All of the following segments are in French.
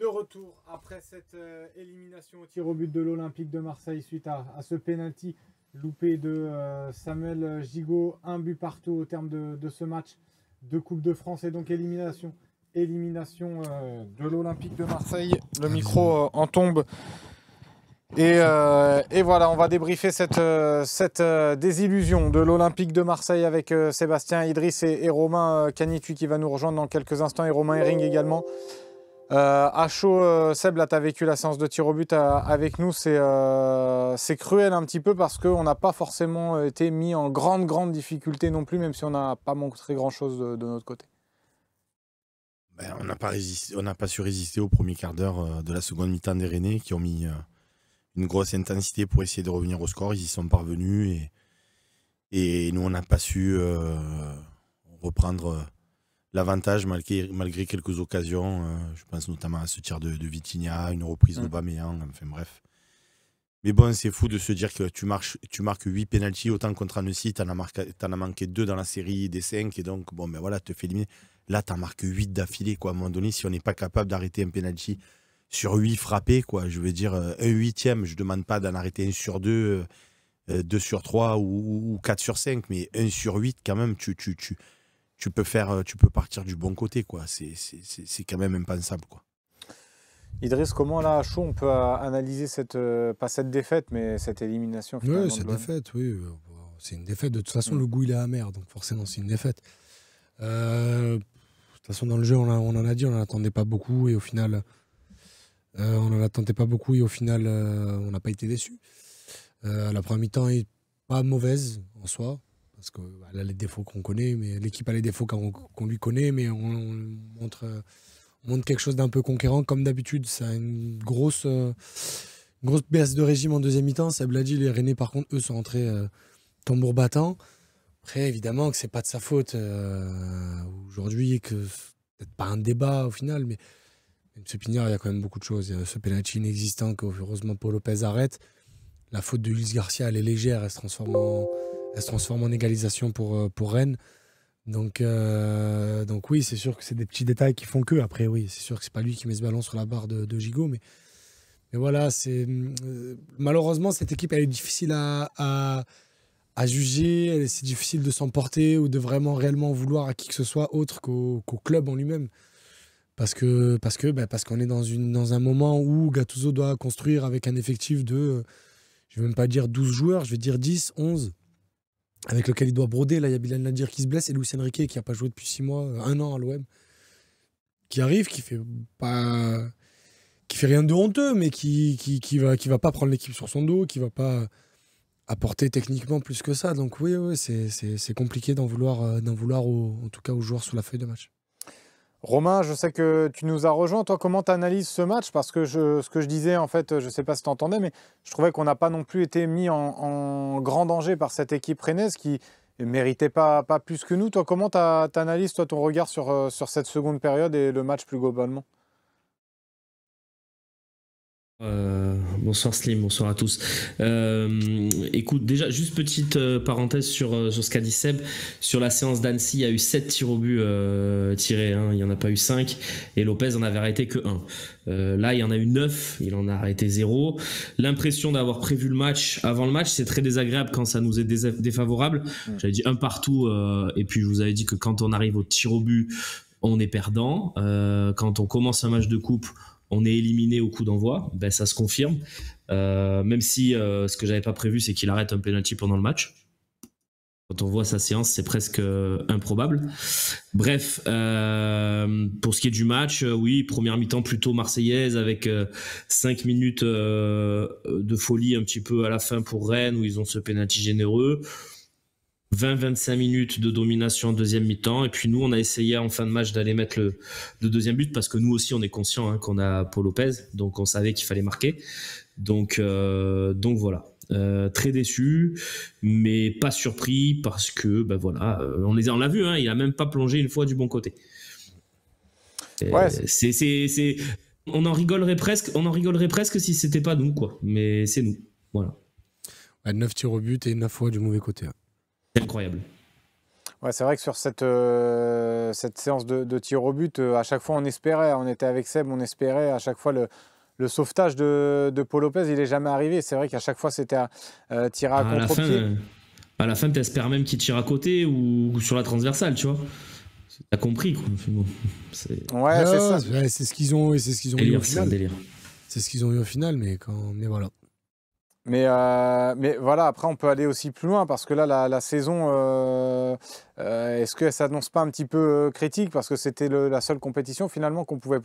de retour après cette euh, élimination au tir au but de l'Olympique de Marseille suite à, ce pénalty loupé de euh, Samuel Gigot, un but partout au terme de, ce match de Coupe de France et donc élimination, élimination euh, de l'Olympique de Marseille. Le micro en tombe. Et, voilà, on va débriefer cette, cette désillusion de l'Olympique de Marseille avec Sébastien Idriss et, Romain Canitu qui va nous rejoindre dans quelques instants et Romain Hering également. Euh, à chaud, euh, Seb, tu as vécu la séance de tir au but euh, avec nous. Euh, c'est cruel un petit peu parce qu'on n'a pas forcément été mis en grande, grande difficulté non plus, même si on n'a pas montré grand-chose de, notre côté. Ben, on n'a pas, pas su résister au premier quart d'heure de la seconde mi-temps des Rennais qui ont mis une grosse intensité pour essayer de revenir au score. Ils y sont parvenus et, et nous, on n'a pas su reprendre l'avantage malgré, malgré, quelques occasions. Euh, je pense notamment à ce tir de, de Vitinha, une reprise mmh. d'Aubameyang, enfin bref. Mais bon, c'est fou de se dire que tu, marches, tu marques 8 pénaltys, autant contre Annecy, tu en, as manqué 2 dans la série des 5, et donc, bon, ben voilà, tu te fais éliminer. Là, tu en marques 8 d'affilée, quoi. À un moment donné, si on n'est pas capable d'arrêter un pénalty sur 8 frappés, quoi, je veux dire, euh, un huitième, je ne demande pas d'en arrêter un sur 2, 2 euh, sur 3 ou, 4 sur 5, mais 1 sur 8, quand même, tu, tu, tu peux faire, euh, tu peux partir du bon côté, quoi. C'est quand même impensable, quoi. Idriss, comment là, à chaud, on peut euh, analyser cette, euh, pas cette défaite, mais cette élimination Oui, défaite, oui. C'est une défaite. De toute façon, mm. le goût, il est amer, donc forcément, c'est une défaite. de toute façon, dans le jeu, on, en a dit, on n'en attendait pas beaucoup, et au final, on n'en attendait pas beaucoup, et au final, on n'a pas été déçus. la première mi-temps est pas mauvaise en soi. Parce que bah, a les défauts qu'on connaît, mais l'équipe a les défauts qu'on lui connaît, mais on, montre, montre quelque chose d'un peu conquérant. Comme d'habitude, ça a une grosse, grosse baisse de régime en deuxième mi-temps. Seb l'a dit, les par contre, eux, sont entrés euh, tambour battant. Après, évidemment que c'est pas de sa faute aujourd'hui, aujourd'hui, que peut-être pas un débat au final, mais M. Pignard, il y a quand même beaucoup de choses. Il y a ce penalty inexistant que heureusement Paul Lopez arrête. La faute de Luis Garcia, elle est légère, elle se transforme en elle se transforme en égalisation pour, euh, pour Rennes. Donc, euh, donc oui, c'est sûr que c'est des petits détails qui font que. Après, oui, c'est sûr que c'est pas lui qui met ce ballon sur la barre de, de Gigot, mais, mais voilà, c'est euh, malheureusement cette équipe, elle est difficile à, à, juger. C'est difficile de s'emporter ou de vraiment réellement vouloir à qui que ce soit autre qu'au club en lui-même, parce que parce que ben, parce qu'on est dans une dans un moment où Gattuso doit construire avec un effectif de, je ne vais même pas dire 12 joueurs, je vais dire 10, 11 avec lequel il doit broder. Là, il y a Bilal Nadir qui se blesse et Lucien Riquet qui n'a pas joué depuis six mois, un an à l'OM, qui arrive, qui fait pas, qui fait rien de honteux, mais qui qui, va qui va pas prendre l'équipe sur son dos, qui va pas apporter techniquement plus que ça. Donc oui, oui c'est compliqué d'en vouloir, euh, vouloir en tout cas aux joueurs sous la feuille de match. Romain, je sais que tu nous as rejoint. Toi, comment tu analyses ce match Parce que ce que je disais, en fait, je ne sais pas si tu entendais, mais je trouvais qu'on n'a pas non plus été mis en, grand danger par cette équipe rennaise qui ne méritait pas, pas plus que nous. Toi, comment tu analyses toi, ton regard sur, euh, sur cette seconde période et le match plus globalement euh, bonsoir Slim, bonsoir à tous. Euh, écoute, déjà, juste petite euh, parenthèse sur, euh, sur ce qu'a dit Seb. Sur la séance d'Annecy, il y a eu 7 tirs au but euh, tirés, hein, il n'y en a pas eu 5, et Lopez en avait arrêté que 1. là, il y en a eu 9, il en a arrêté 0. L'impression d'avoir prévu le match avant le match, c'est très désagréable quand ça nous est défavorable. J'avais dit un partout, et puis je vous avais dit que quand on arrive au tir au but, on est perdant. quand on commence un match de coupe, on est éliminé au coup d'envoi, ben ça se confirme. Euh, même si euh, ce que j'avais pas prévu, c'est qu'il arrête un penalty pendant le match. Quand on voit sa séance, c'est presque euh, improbable. Bref, pour ce qui est du match, oui, première mi-temps plutôt marseillaise avec 5 minutes de folie un petit peu à la fin pour Rennes où ils ont ce penalty généreux. 20-25 minutes de domination en deuxième mi-temps. Et puis nous, on a essayé en fin de match d'aller mettre le, deuxième but parce que nous aussi, on est conscient hein, qu'on a Paul Lopez, donc on savait qu'il fallait marquer. Donc, euh, donc voilà. Euh, très déçu, mais pas surpris parce que ben voilà, euh, on les on l'a vu, hein, il a même pas plongé une fois du bon côté. Ouais. c'est on en rigolerait presque, on en rigolerait presque si c'était pas nous quoi, mais c'est nous, voilà. 9 tirs au but et 9 fois du mauvais côté. Hein. C'est incroyable. Ouais, c'est vrai que sur cette, euh, cette séance de, de, tir au but, euh, à chaque fois on espérait, on était avec Seb, on espérait à chaque fois le, le sauvetage de, de Paul Lopez, il n'est jamais arrivé. C'est vrai qu'à chaque fois c'était euh, tiré à, contre euh, À la fin, tu espères même qu'il tire à côté ou, sur la transversale, tu vois. as compris quoi. ouais, c'est ah, ça. C'est ce qu'ils ont, c'est ce qu'ils ont eu au final. C'est ce qu'ils ont eu au final, mais quand, mais voilà. Mais, euh, mais voilà, après, on peut aller aussi plus loin parce que là, la, saison, euh, euh, est-ce qu'elle s'annonce pas un petit peu critique Parce que c'était la seule compétition finalement qu'on pouvait,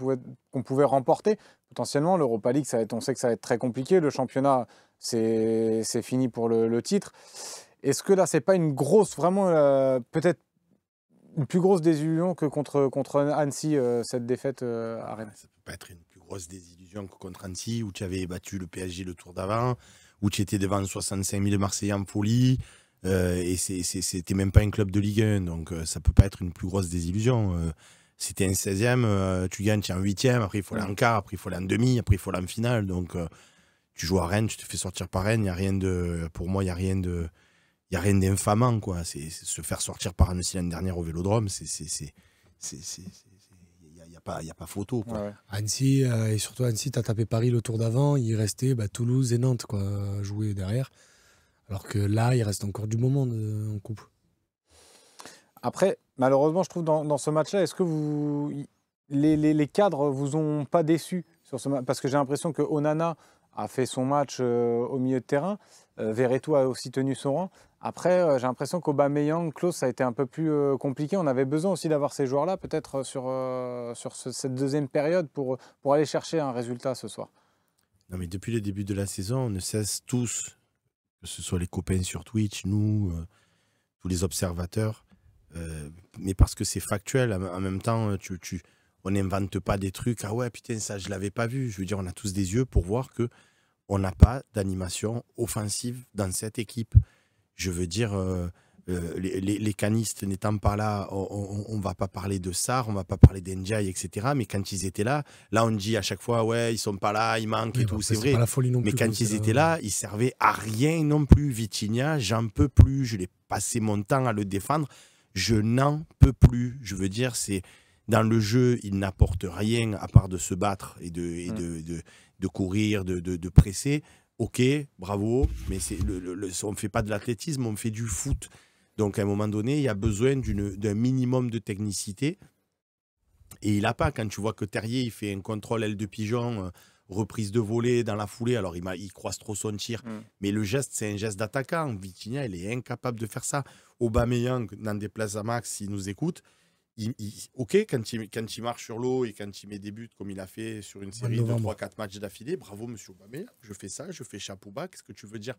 qu'on pouvait remporter. Potentiellement, l'Europa League, ça on sait que ça va être très compliqué. Le championnat, c'est fini pour le, titre. Est-ce que là, c'est pas une grosse, vraiment, peut-être une plus grosse désillusion que contre, contre Annecy, cette défaite à Rennes Ça peut pas être une plus grosse désillusion que contre Annecy où tu avais battu le PSG le tour d'avant où tu étais devant 65 000 Marseillais en folie. Euh, et c'était même pas un club de Ligue 1, donc euh, ça peut pas être une plus grosse désillusion. Euh, c'était un 16e, euh, tu gagnes, tu es en 8e, après il faut aller en quart, après il faut aller en demi, après il faut aller en finale. Donc euh, tu joues à Rennes, tu te fais sortir par Rennes, y a rien de, pour moi, il n'y a rien de. a rien d'infamant, se faire sortir par aussi l'année dernière au Vélodrome, c'est il n'y a, pas, photo. Annecy, euh, et surtout Annecy, tu as tapé Paris le tour d'avant, il restait bah, Toulouse et Nantes quoi, jouer derrière. Alors que là, il reste encore du moment euh, en coupe. Après, malheureusement, je trouve dans, ce match-là, est-ce que vous, les, les, les, cadres vous ont pas déçu sur ce Parce que j'ai l'impression que Onana a fait son match euh, au milieu de terrain. Euh, Veretout a aussi tenu son rang. Après, euh, j'ai l'impression qu'Aubameyang, Klaus, ça a été un peu plus euh, compliqué. On avait besoin aussi d'avoir ces joueurs-là, peut-être sur, sur cette deuxième période, pour, pour aller chercher un résultat ce soir. Non, mais depuis le début de la saison, on ne cesse tous, que ce soit les copains sur Twitch, nous, tous les observateurs, mais parce que c'est factuel, en même temps, tu, on n'invente pas des trucs. Ah ouais, putain, ça, je l'avais pas vu. Je veux dire, on a tous des yeux pour voir que on n'a pas d'animation offensive dans cette équipe. Je veux dire, euh, euh, les, canistes n'étant pas là, on ne va pas parler de Sar, on va pas parler d'Enjai, etc. Mais quand ils étaient là, là on dit à chaque fois, ouais, ils sont pas là, ils manquent et tout, c'est vrai. mais quand ils étaient là, ils servaient à rien non plus. Vitinha, j'en peux plus, je l'ai passé mon temps à le défendre, je n'en peux plus. Je veux dire, c'est dans le jeu, il n'apporte rien à part de se battre et de, mm de courir, de, presser, ok, bravo, mais on ne fait pas de l'athlétisme, on fait du foot. Donc à un moment donné, il y a besoin d'un minimum de technicité. Et il n'a pas, quand tu vois que Terrier, il fait un contrôle aile de pigeon, euh, reprise de volée dans la foulée, alors il, il croise trop son tir, mm. mais le geste, c'est un geste d'attaquant. Vitinha, il est incapable de faire ça. Aubameyang, n'en déplace à Max, il nous écoute, ok, quand il, marche sur l'eau et quand il met des buts comme il a fait sur une série de 3-4 matchs d'affilée, bravo monsieur Aubameyang, je fais ça, je fais chapeau bas, qu'est-ce que tu veux dire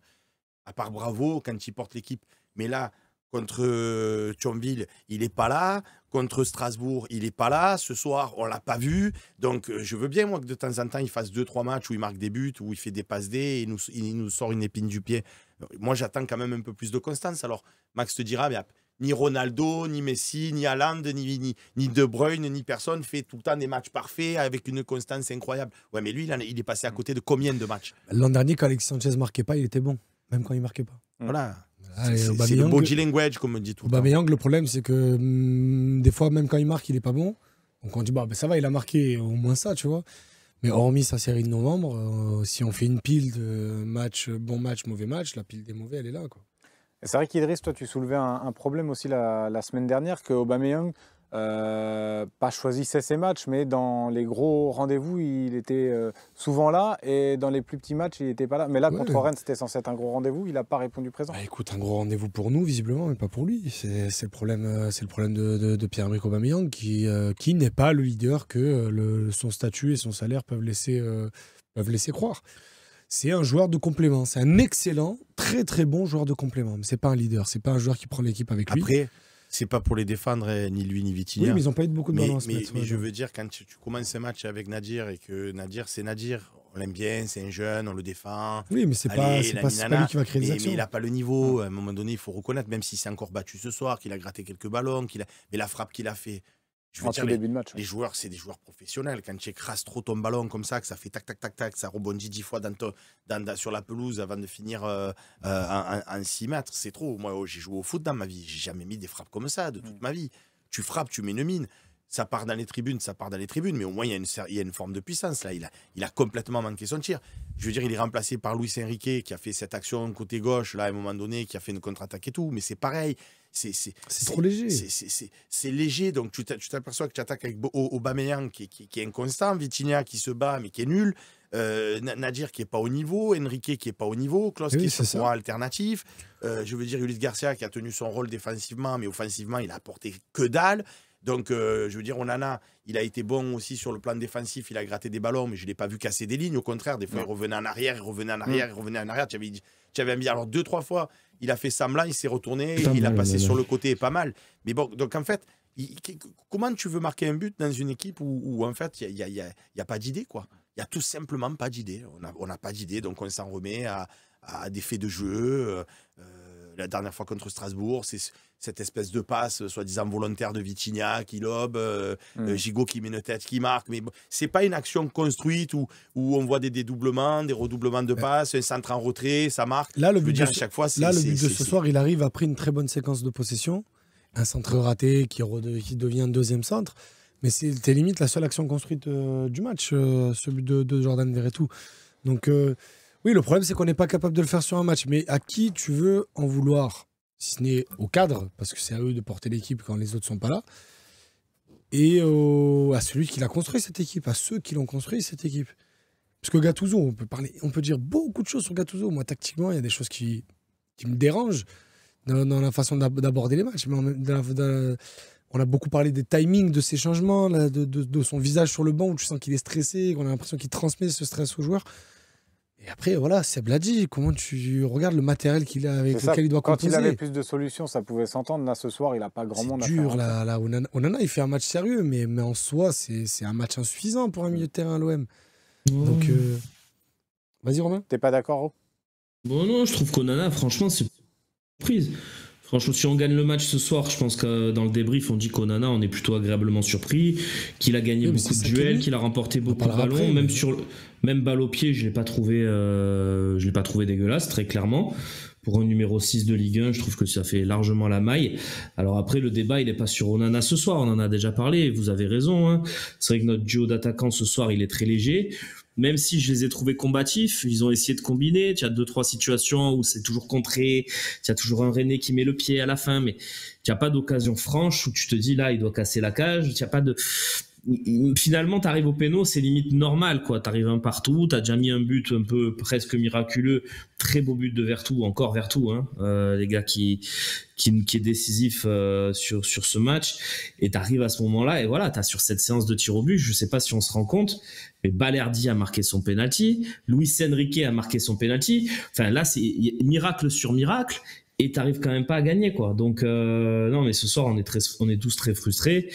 À part bravo quand il porte l'équipe, mais là, contre euh, Thionville, il n'est pas là, contre Strasbourg, il n'est pas là, ce soir, on ne l'a pas vu, donc euh, je veux bien moi que de temps en temps, il fasse 2-3 matchs où il marque des buts, où il fait des passes des, et nous, il nous sort une épine du pied. Euh, moi, j'attends quand même un peu plus de constance, alors Max te dira, mais ni Ronaldo, ni Messi, ni Haaland, ni, ni, ni, De Bruyne, ni personne fait tout le temps des matchs parfaits avec une constance incroyable. Ouais, mais lui, il, est passé à côté de combien de matchs bah, L'an dernier, quand Alexis Sanchez marquait pas, il était bon, même quand il marquait pas. Mm. Voilà. Ah, c'est le body language, comme on dit tout le temps. Yang, le problème, c'est que mm, des fois, même quand il marque, il est pas bon. Donc on dit, bah, ben, ça va, il a marqué au moins ça, tu vois. Mais hormis sa série de novembre, euh, si on fait une pile de matchs, bon match, mauvais match, la pile des mauvais, elle est là. Quoi. C'est vrai qu'Idriss, toi, tu soulevais un, problème aussi la, semaine dernière que Aubameyang, euh, pas choisissait ses matchs, mais dans les gros rendez-vous, il était euh, souvent là, et dans les plus petits matchs, il n'était pas là. Mais là, contre Rennes, c'était censé être un gros rendez-vous, il n'a pas répondu présent. Bah, écoute, un gros rendez-vous pour nous, visiblement, mais pas pour lui. C'est le problème, euh, c'est le problème de, Pierre-Emerick Aubameyang, qui, euh, qui n'est pas le leader que son statut et son salaire peuvent laisser, peuvent laisser croire c'est un joueur de complément. C'est un excellent, très très bon joueur de complément. Mais c'est pas un leader, c'est pas un joueur qui prend l'équipe avec lui. Après, c'est pas pour les défendre, eh, ni lui ni Vitinha. Oui, mais ils n'ont pas eu beaucoup de mal à Mais, mais je veux dire, quand tu, commences un match avec Nadir et que Nadir, c'est Nadir, on l'aime bien, c'est un jeune, on le défend. Oui, mais c'est pas, pas, pas, lui qui va créer des Mais il n'a pas le niveau. À un moment donné, il faut reconnaître, même si c'est encore battu ce soir, qu'il a gratté quelques ballons, qu'il a... mais la frappe qu'il a fait je les, joueurs, c'est des joueurs professionnels. Quand tu écrases trop ton ballon comme ça, que ça fait tac, tac, tac, tac, ça rebondit dix fois dans sur la pelouse avant de finir euh, 6 euh, mètres, c'est trop. Moi, oh, j'ai joué au foot dans ma vie. J'ai jamais mis des frappes comme ça de toute mm. ma vie. Tu frappes, tu mets une mine ça part dans les tribunes, ça part dans les tribunes, mais au moins il y a une, forme de puissance là. Il a, il a complètement manqué son tir. Je veux dire, il est remplacé par Luis Enrique qui a fait cette action côté gauche là à un moment donné, qui a fait une contre-attaque et tout, mais c'est pareil. C'est trop léger. C'est léger, donc tu t'aperçois que tu attaques avec Aubameyang qui, qui, est inconstant, Vitinha qui se bat mais qui est nul. Euh, Nadir qui est pas au niveau, Enrique qui est pas au niveau, Klaus qui est sur alternatif. Euh, je veux dire Ulysse Garcia qui a tenu son rôle défensivement, mais offensivement il a apporté que dalle. Donc, euh, je veux dire, Onana, Il a été bon aussi sur le plan défensif. Il a gratté des ballons, mais je ne l'ai pas vu casser des lignes. Au contraire, des fois, il revenait en arrière, il revenait en arrière, mm. il revenait en arrière. Tu avais, avais envie. Alors, deux, trois fois, il a fait semblant, il s'est retourné, il a passé sur le côté pas mal. Mais bon, donc en fait, comment tu veux marquer un but dans une équipe où, en fait, il n'y a, a, pas d'idée, quoi Il n'y a tout simplement pas d'idée. On n'a pas d'idée, donc on s'en remet à, des faits de jeu. Euh, la dernière fois contre Strasbourg, c'est cette espèce de passe euh, soi-disant volontaire de Vitinha qui lobe, euh, hmm. euh, Gigot qui met une tête qui marque. Mais c'est pas une action construite où, où on voit des dédoublements, des redoublements de passe, un centre en retrait, ça marque. Là, le but, de, ce... chaque fois, Là, le but de ce soir, il arrive après une très bonne séquence de possession, un centre raté qui, devient deuxième centre. Mais c'était limite la seule action construite du match, celui de, de Jordan Verretou. Donc, oui, le problème, c'est qu'on n'est pas capable de le faire sur un match. Mais à qui tu veux en vouloir si ce n'est au cadre, parce que c'est à eux de porter l'équipe quand les autres sont pas là, et à celui qui l'a construit cette équipe, à ceux qui l'ont construit cette équipe. Parce que Gattuso, on peut parler, on peut dire beaucoup de choses sur Gattuso. Moi, tactiquement, il y a des choses qui, me dérangent dans, la façon d'aborder les matchs. Mais on a beaucoup parlé des timings de ses changements, de, de son visage sur le banc où tu sens qu'il est stressé, qu'on a l'impression qu'il transmet ce stress aux joueurs. Et après, voilà, Seb l'a dit, comment tu regardes le matériel qu'il a avec lequel il doit composer. Quand il avait plus de solutions, ça pouvait s'entendre. Là, ce soir, il n'a pas grand monde à dur, là, là, Onana, il fait un match sérieux, mais, en soi, c'est un match insuffisant pour un milieu de terrain à l'OM. Donc, euh, vas-y, Romain. T'es pas d'accord, Ro Bon, non, je trouve qu'Onana, franchement, c'est surprise. Franchement, si on gagne le match ce soir, je pense que euh, dans le débrief, on dit qu'Onana, on est plutôt agréablement surpris, qu'il a gagné beaucoup de duels, qu'il a remporté beaucoup de ballons, même, sur le, même balle au pied, je l'ai pas trouvé, euh, je l'ai pas trouvé dégueulasse, très clairement. Pour un numéro 6 de Ligue 1, je trouve que ça fait largement la maille. Alors après, le débat, il n'est pas sur Onana ce soir, on en a déjà parlé, vous avez raison. Hein. C'est vrai que notre duo d'attaquants ce soir, il est très léger même si je les ai trouvés combatifs, ils ont essayé de combiner. Tu as deux, trois situations où c'est toujours contré. Tu as toujours un René qui met le pied à la fin, mais tu n'as pas d'occasion franche où tu te dis là, il doit casser la cage. Tu n'as pas de, finalement, tu arrives au péno, c'est limite normal, quoi. Tu arrives un partout, tu as déjà mis un but un peu presque miraculeux, très beau but de Vertou, encore Vertou, hein, euh, les gars, qui, qui, qui est décisif euh, sur, sur ce match. Et tu arrives à ce moment-là, et voilà, tu as sur cette séance de tir au but, je sais pas si on se rend compte, mais Balerdi a marqué son penalty, Luis Enrique a marqué son penalty. Enfin, là, c'est miracle sur miracle et t'arrives quand même pas à gagner quoi. Donc euh, non mais ce soir on est très on est tous très frustrés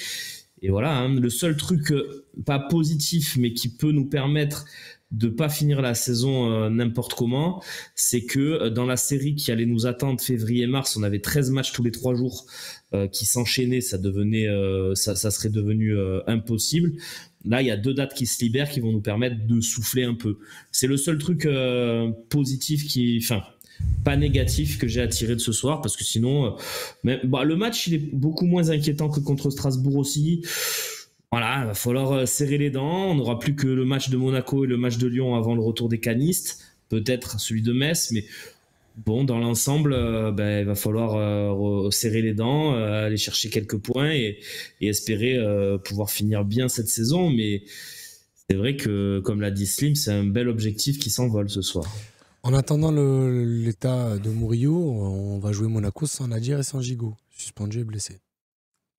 et voilà, hein, le seul truc euh, pas positif, mais qui peut nous permettre de pas finir la saison euh, n'importe comment, c'est que euh, dans la série qui allait nous attendre février-mars, on avait 13 matchs tous les 3 jours qui s'enchaînaient, ça devenait ça, serait devenu impossible. Là, il y a deux dates qui se libèrent qui vont nous permettre de souffler un peu. C'est le seul truc positif qui enfin pas négatif que j'ai attiré de ce soir parce que sinon, euh, bah, le match il est beaucoup moins inquiétant que contre Strasbourg aussi. Voilà, il va falloir euh, serrer les dents. On n'aura plus que le match de Monaco et le match de Lyon avant le retour des canistes. Peut-être celui de Metz, mais bon, dans l'ensemble, euh, bah, il va falloir serrer les dents, aller chercher quelques points et espérer pouvoir finir bien cette saison. Mais c'est vrai que, comme l'a dit Slim, c'est un bel objectif qui s'envole ce soir. En attendant l'état de Murillo, on va jouer Monaco sans Nadir et sans Gigot, suspendu et blessé.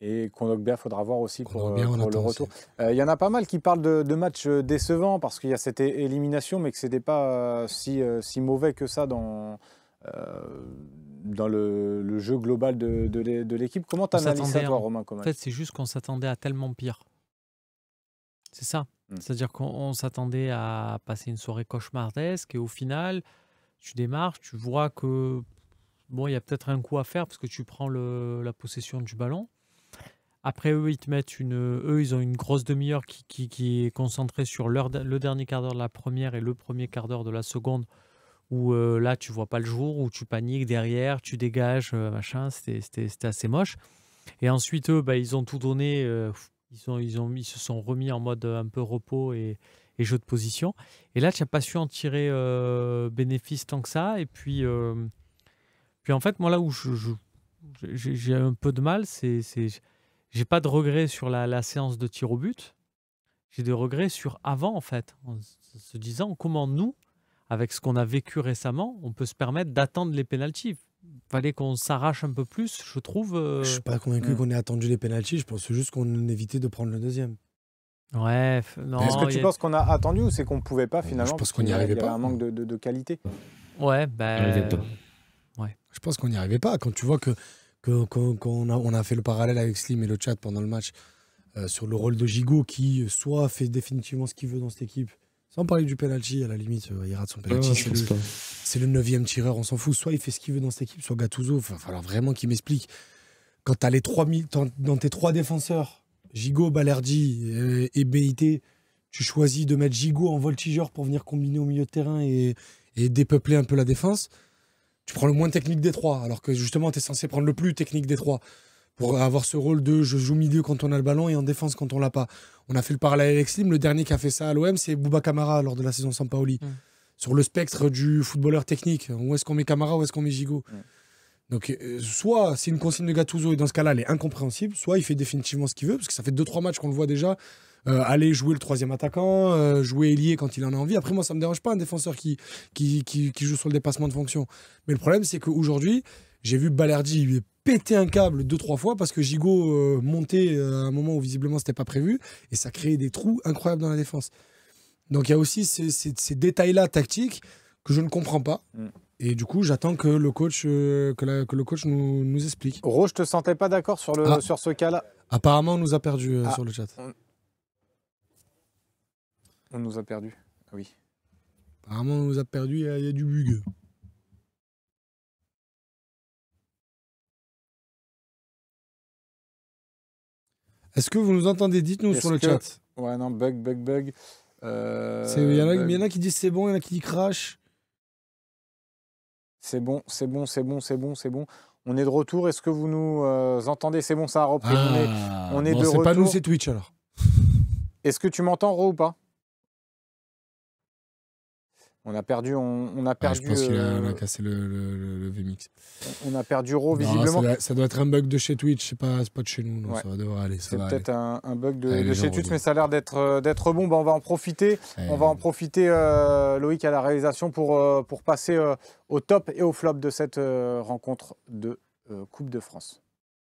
Et Kondogbia, faudra voir aussi euh, pour, le retour. Euh, il y en a pas mal qui parlent de, de matchs euh, décevants parce qu'il y a cette élimination, mais que ce n'était pas si, si, mauvais que ça dans, dans le, jeu global de, l'équipe. Comment tu analyses ça, toi, Romain En fait, c'est juste qu'on s'attendait à tellement pire. C'est ça. Mmh. C'est-à-dire qu'on s'attendait à passer une soirée cauchemardesque et au final, tu démarres, tu vois que bon, il y a peut-être un coup à faire parce que tu prends la possession du ballon. Après, eux, ils mettent une. Eux, ils ont une grosse demi-heure qui, est concentrée sur le dernier quart d'heure de la première et le premier quart d'heure de la seconde, où euh, là, tu vois pas le jour, où tu paniques derrière, tu dégages, euh, machin. C'était assez moche. Et ensuite, eux, bah, ils ont tout donné euh, ils, ils, ont, se sont remis en mode euh, un peu repos et, jeu de position. Et là, tu n'as pas su en tirer euh, bénéfice tant que ça. Et puis, euh, puis en fait, moi, là où j'ai un peu de mal, c'est j'ai pas de regrets sur la, la, séance de tir au but. J'ai des regrets sur avant, en fait, en se disant comment nous, avec ce qu'on a vécu récemment, on peut se permettre d'attendre les pénalties fallait qu'on s'arrache un peu plus, je trouve. Je euh, Je suis pas convaincu hmm. qu'on ait attendu les pénalties. Je pense juste qu'on évitait de prendre le deuxième. Ouais, non. Est-ce que tu penses qu'on a attendu ou c'est qu'on pouvait pas finalement Je pense qu'on n'y arrivait pas. Il y avait un manque de, de, qualité. Ouais, ben. Ouais. Je pense qu'on n'y arrivait pas. Quand tu vois que qu'on a, on a fait le parallèle avec Slim et le chat pendant le match euh, sur le rôle de Gigot qui euh, soit fait définitivement ce qu'il veut dans cette équipe, sans parler du penalty, à la limite, euh, il rate son penalty. c'est le neuvième tireur, on s'en fout. Soit il fait ce qu'il veut dans cette équipe, soit Gattuso. Il va falloir vraiment qu'il m'explique. Quand t'as les 3000, dans tes trois défenseurs, Gigot, Balerdi euh, et BIT, tu choisis de mettre Gigot en voltigeur pour venir combiner au milieu de terrain et, et dépeupler un peu la défense. Tu prends le moins technique des trois, alors que justement, tu es censé prendre le plus technique des trois pour avoir ce rôle de je joue milieu quand on a le ballon et en défense quand on l'a pas. On a fait le parallèle avec Slim. Le dernier qui a fait ça à l'OM, c'est Bouba Camara lors de la saison sans Paoli. Mm. Sur le spectre du footballeur technique, où est-ce qu'on met Camara, où est-ce qu'on met Gigot mm. Donc, euh, soit c'est une consigne de Gattuso et dans ce cas-là, elle est incompréhensible, soit il fait définitivement ce qu'il veut, parce que ça fait 2-3 matchs qu'on le voit déjà euh, aller jouer le troisième attaquant, euh, jouer ailier quand il en a envie. Après, moi, ça me dérange pas un défenseur qui, qui, qui, joue sur le dépassement de fonction. Mais le problème, c'est qu'aujourd'hui, j'ai vu Balerdi, il est péter un câble deux trois fois parce que Gigot euh, montait euh, à un moment où visiblement c'était pas prévu et ça créait des trous incroyables dans la défense. Donc il y a aussi ces, détails-là tactiques que je ne comprends pas. Mm. Et du coup, j'attends que le coach, euh, que, le coach nous, explique. Ro, je te sentais pas d'accord sur, ah. sur ce cas-là. Apparemment, on nous a perdu ah. sur le chat. On... nous a perdu, oui. Apparemment, on nous a perdu, il y a du bug. Est-ce que vous nous entendez Dites-nous sur le chat. Ouais, non, bug, bug, euh, bug. Il y, en a, qui disent c'est bon, il y en a qui disent crash. C'est bon, c'est bon, c'est bon, c'est bon, c'est bon. On est de retour. Est-ce que vous nous euh, entendez C'est bon, ça a repris. on est, ah, C'est pas nous, c'est Twitch alors. Est-ce que tu m'entends, Ro, ou pas on a perdu. On, a perdu. je qu'il a, euh, cassé le, le, On a perdu Raw, visiblement. Ça, doit être un bug de chez Twitch, c'est pas, pas de chez nous. Non, Ça va devoir aller. C'est peut-être un, bug de, chez Twitch, mais ça a l'air d'être euh, bon. Bah, on va en profiter. on va en profiter, euh, Loïc, à la réalisation pour, pour passer au top et au flop de cette rencontre de Coupe de France.